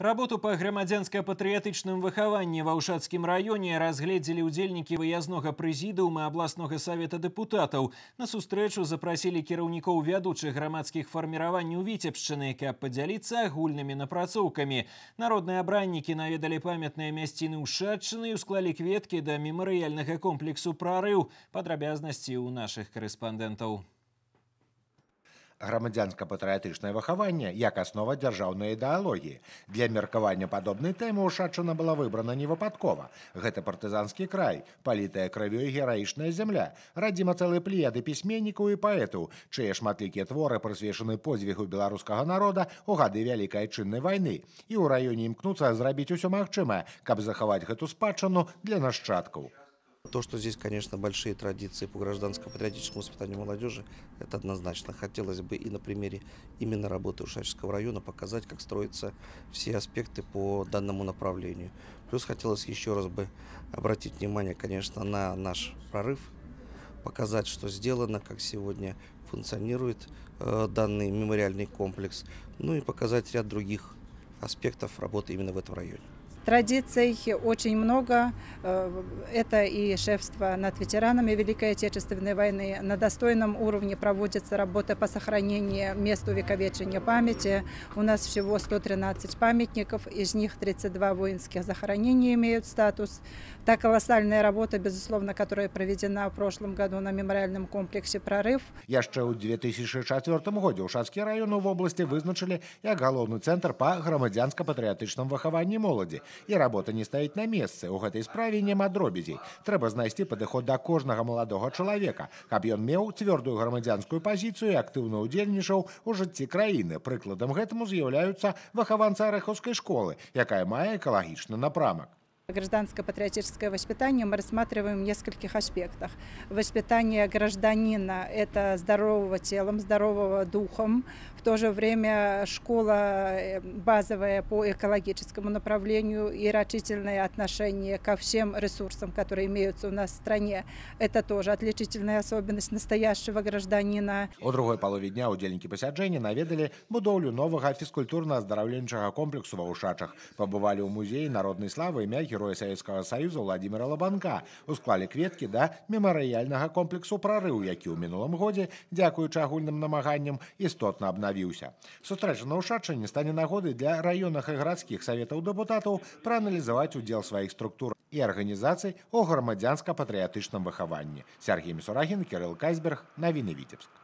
Работу па грамадзянска-патрыятычным выхаванні ва ўшацкім раёне разгледзелі ўдзельнікі выязнога прэзідыума абласнога савета дэпутатаў. На сустрэчу запрасілі кіраўнікоў вядучых грамадскіх фарміраванняў віцебшчыны, каб падзяліцца агульнымі напрацоўкамі. Народныя абраннікі наведалі памятныя мясціны ўшадчыны і ўсклалі кветкі да мемарыяльнага комплексу прарыў. Падрабязнасці ў нашых карэспандэнтаў. грамадзянска-патрыятычнае выхаванне як аснова дзяржаўнай ідэалогіі. Для меркавання падобнай тэмы ўшачына была выбрана невыпадкова. Гэта партызанскі край, палітая кравёй гераічная зямля, радзіма цэлай плеяды пісьменнікаў і паэту, чыя шматлікія творы прысвечаны позвігу беларускага народа у гады вялікай чыннай вайны і ў раёне імкнуцца зрабіць усё магчымае, каб захаваць гэту спадчыну для нашчадкаў. То, что здесь, конечно, большие традиции по гражданско-патриотическому воспитанию молодежи, это однозначно. Хотелось бы и на примере именно работы Ушачского района показать, как строятся все аспекты по данному направлению. Плюс хотелось еще раз бы обратить внимание, конечно, на наш прорыв, показать, что сделано, как сегодня функционирует э, данный мемориальный комплекс, ну и показать ряд других аспектов работы именно в этом районе. Традиций очень много. Э, это и шефство над ветеранами Великой Отечественной войны. На достойном уровне проводится работа по сохранению мест увековечения памяти. У нас всего 113 памятников, из них 32 воинских захоронения имеют статус. Та колоссальная работа, безусловно, которая проведена в прошлом году на мемориальном комплексе «Прорыв». еще в 2004 годзе ўшацкі раёны в области вызначылі як галоўны центр по грамадзянска патриотичному выхаванні молодежи. і работа не стаіць на месцы у гэтай справе няма дробязей трэба знайсці падыход да кожнага маладога чалавека каб ён меў цвёрдую грамадзянскую пазіцыю актыўна ўдзельнічаў у жыцці краіны прыкладам гэтаму з'яўляюцца вахаванцы арэхаўскай школы якая мае экалагічны напрамак гражданско-патриотическое воспитание мы рассматриваем в нескольких аспектах. Воспитание гражданина – это здорового телом, здорового духом. В то же время школа э, базовая по экологическому направлению и рачительное отношение ко всем ресурсам, которые имеются у нас в стране. Это тоже отличительная особенность настоящего гражданина. У другой половине дня удельники посяджения наведали будовлю нового физкультурно-оздоровленчага комплексу в Ушачах. Побывали у музея народной славы и героя героя савецкага союза владимира лабанка усклалі кветкі да мемарыяльнага комплексу прарыву які ў мінулым годзе дзякуючы агульным намаганням істотна абнавіўся сустрэча на ўшачанні стане нагодай для раёнах і гарадскіх саветаў дэпутатаў прааналізаваць удзел сваіх структур і арганізацый у грамадзянска-патрыятычным выхаванні сергей мисурагін кирилл кайсберг навіны віцебск